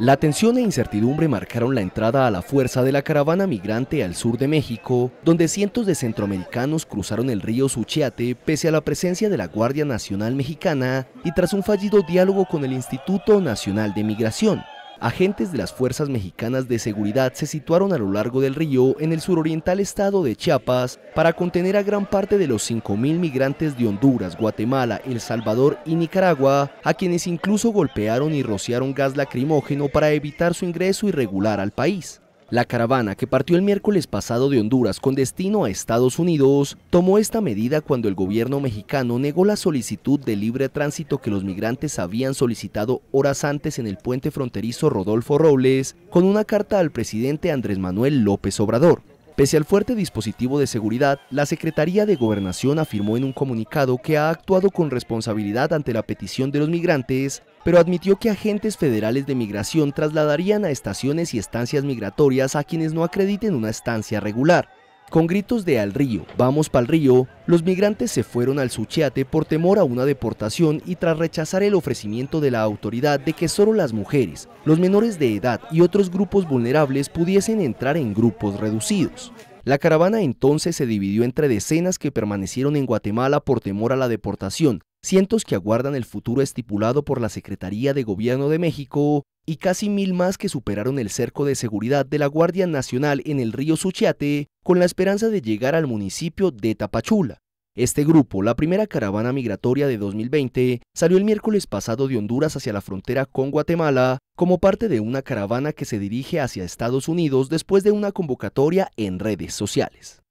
La tensión e incertidumbre marcaron la entrada a la fuerza de la caravana migrante al sur de México, donde cientos de centroamericanos cruzaron el río Suchiate pese a la presencia de la Guardia Nacional Mexicana y tras un fallido diálogo con el Instituto Nacional de Migración. Agentes de las Fuerzas Mexicanas de Seguridad se situaron a lo largo del río en el suroriental estado de Chiapas para contener a gran parte de los 5.000 migrantes de Honduras, Guatemala, El Salvador y Nicaragua, a quienes incluso golpearon y rociaron gas lacrimógeno para evitar su ingreso irregular al país. La caravana que partió el miércoles pasado de Honduras con destino a Estados Unidos tomó esta medida cuando el gobierno mexicano negó la solicitud de libre tránsito que los migrantes habían solicitado horas antes en el puente fronterizo Rodolfo Robles con una carta al presidente Andrés Manuel López Obrador. Pese al fuerte dispositivo de seguridad, la Secretaría de Gobernación afirmó en un comunicado que ha actuado con responsabilidad ante la petición de los migrantes pero admitió que agentes federales de migración trasladarían a estaciones y estancias migratorias a quienes no acrediten una estancia regular. Con gritos de al río, vamos pa'l río, los migrantes se fueron al Suchiate por temor a una deportación y tras rechazar el ofrecimiento de la autoridad de que solo las mujeres, los menores de edad y otros grupos vulnerables pudiesen entrar en grupos reducidos. La caravana entonces se dividió entre decenas que permanecieron en Guatemala por temor a la deportación cientos que aguardan el futuro estipulado por la Secretaría de Gobierno de México y casi mil más que superaron el cerco de seguridad de la Guardia Nacional en el río Suchiate con la esperanza de llegar al municipio de Tapachula. Este grupo, la primera caravana migratoria de 2020, salió el miércoles pasado de Honduras hacia la frontera con Guatemala como parte de una caravana que se dirige hacia Estados Unidos después de una convocatoria en redes sociales.